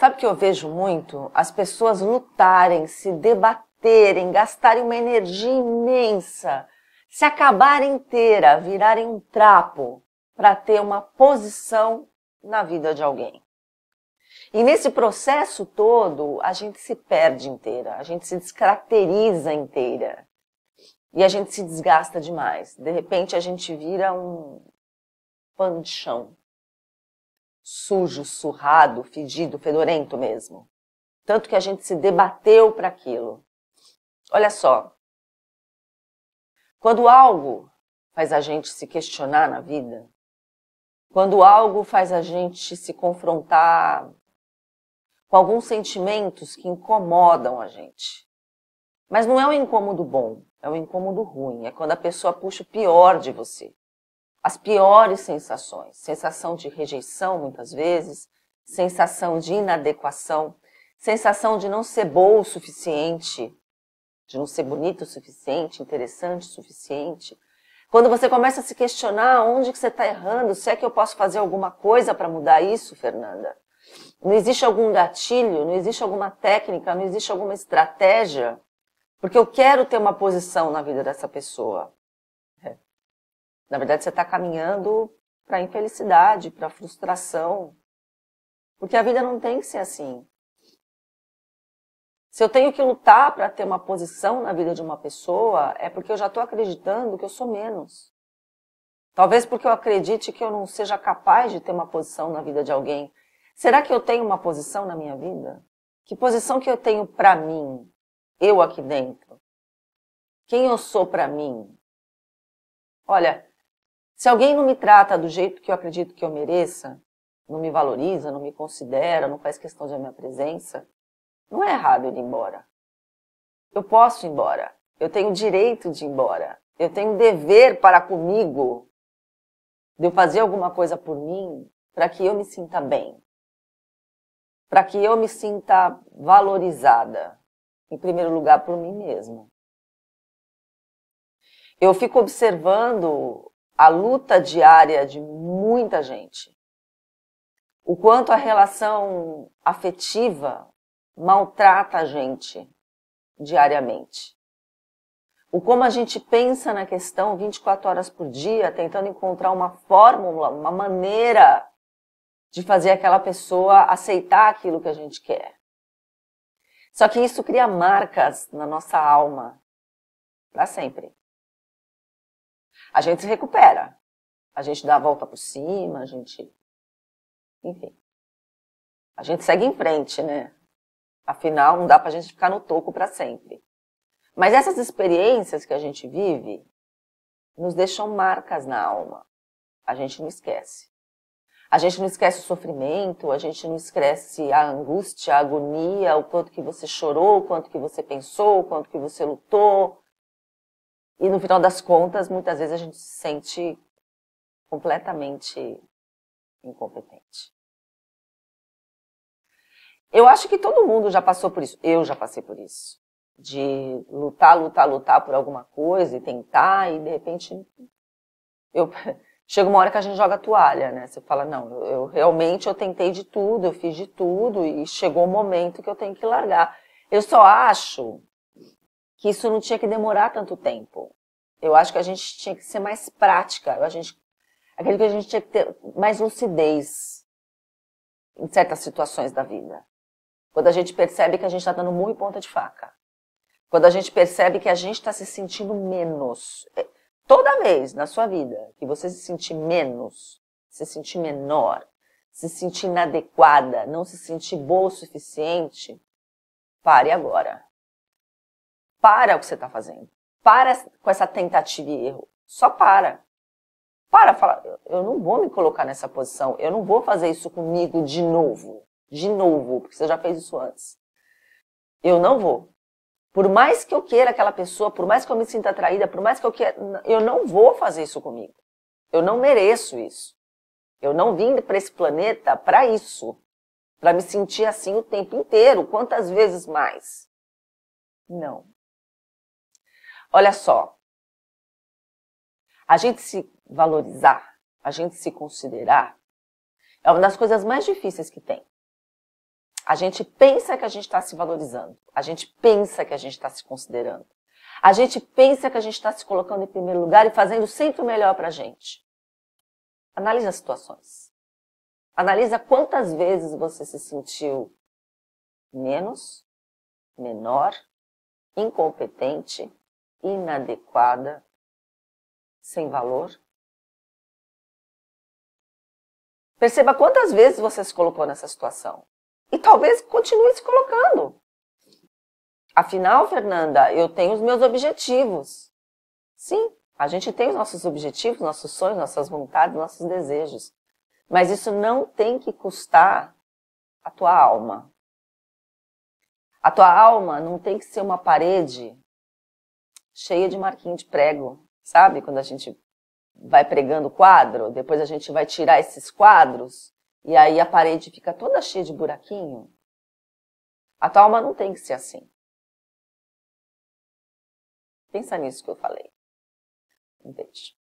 Sabe o que eu vejo muito? As pessoas lutarem, se debaterem, gastarem uma energia imensa, se acabarem inteira, virarem um trapo para ter uma posição na vida de alguém. E nesse processo todo, a gente se perde inteira, a gente se descaracteriza inteira. E a gente se desgasta demais. De repente, a gente vira um pano de chão sujo, surrado, fedido, fedorento mesmo. Tanto que a gente se debateu para aquilo. Olha só. Quando algo faz a gente se questionar na vida, quando algo faz a gente se confrontar com alguns sentimentos que incomodam a gente. Mas não é um incômodo bom, é um incômodo ruim, é quando a pessoa puxa o pior de você as piores sensações, sensação de rejeição muitas vezes, sensação de inadequação, sensação de não ser boa o suficiente, de não ser bonito o suficiente, interessante o suficiente. Quando você começa a se questionar onde que você está errando, se é que eu posso fazer alguma coisa para mudar isso, Fernanda? Não existe algum gatilho, não existe alguma técnica, não existe alguma estratégia, porque eu quero ter uma posição na vida dessa pessoa. Na verdade, você está caminhando para a infelicidade, para a frustração. Porque a vida não tem que ser assim. Se eu tenho que lutar para ter uma posição na vida de uma pessoa, é porque eu já estou acreditando que eu sou menos. Talvez porque eu acredite que eu não seja capaz de ter uma posição na vida de alguém. Será que eu tenho uma posição na minha vida? Que posição que eu tenho para mim? Eu aqui dentro? Quem eu sou para mim? Olha, se alguém não me trata do jeito que eu acredito que eu mereça, não me valoriza, não me considera, não faz questão da minha presença, não é errado ir embora. Eu posso ir embora. Eu tenho direito de ir embora. Eu tenho dever para comigo de eu fazer alguma coisa por mim para que eu me sinta bem, para que eu me sinta valorizada, em primeiro lugar por mim mesma. Eu fico observando a luta diária de muita gente. O quanto a relação afetiva maltrata a gente diariamente. O como a gente pensa na questão 24 horas por dia, tentando encontrar uma fórmula, uma maneira de fazer aquela pessoa aceitar aquilo que a gente quer. Só que isso cria marcas na nossa alma para sempre a gente se recupera. A gente dá a volta por cima, a gente. Enfim. A gente segue em frente, né? Afinal, não dá pra gente ficar no toco para sempre. Mas essas experiências que a gente vive nos deixam marcas na alma. A gente não esquece. A gente não esquece o sofrimento, a gente não esquece a angústia, a agonia, o quanto que você chorou, o quanto que você pensou, o quanto que você lutou, e no final das contas, muitas vezes a gente se sente completamente incompetente. Eu acho que todo mundo já passou por isso. Eu já passei por isso. De lutar, lutar, lutar por alguma coisa e tentar, e de repente. Eu... Chega uma hora que a gente joga a toalha, né? Você fala, não, eu realmente eu tentei de tudo, eu fiz de tudo, e chegou o um momento que eu tenho que largar. Eu só acho que isso não tinha que demorar tanto tempo. Eu acho que a gente tinha que ser mais prática, a gente, aquele que a gente tinha que ter mais lucidez em certas situações da vida. Quando a gente percebe que a gente está dando muito ponta de faca. Quando a gente percebe que a gente está se sentindo menos. É, toda vez na sua vida que você se sentir menos, se sentir menor, se sentir inadequada, não se sentir boa o suficiente, pare agora. Para o que você está fazendo. Para com essa tentativa e erro. Só para. Para falar, eu não vou me colocar nessa posição, eu não vou fazer isso comigo de novo. De novo, porque você já fez isso antes. Eu não vou. Por mais que eu queira aquela pessoa, por mais que eu me sinta atraída, por mais que eu queira, eu não vou fazer isso comigo. Eu não mereço isso. Eu não vim para esse planeta para isso, para me sentir assim o tempo inteiro, quantas vezes mais? Não. Olha só. A gente se valorizar, a gente se considerar, é uma das coisas mais difíceis que tem. A gente pensa que a gente está se valorizando, a gente pensa que a gente está se considerando, a gente pensa que a gente está se colocando em primeiro lugar e fazendo sempre o melhor para a gente. Analisa as situações. Analisa quantas vezes você se sentiu menos, menor, incompetente, inadequada, sem valor? Perceba quantas vezes você se colocou nessa situação. E talvez continue se colocando. Afinal, Fernanda, eu tenho os meus objetivos. Sim, a gente tem os nossos objetivos, nossos sonhos, nossas vontades, nossos desejos. Mas isso não tem que custar a tua alma. A tua alma não tem que ser uma parede cheia de marquinho de prego, sabe? Quando a gente vai pregando quadro, depois a gente vai tirar esses quadros e aí a parede fica toda cheia de buraquinho. A tua alma não tem que ser assim. Pensa nisso que eu falei. Um beijo.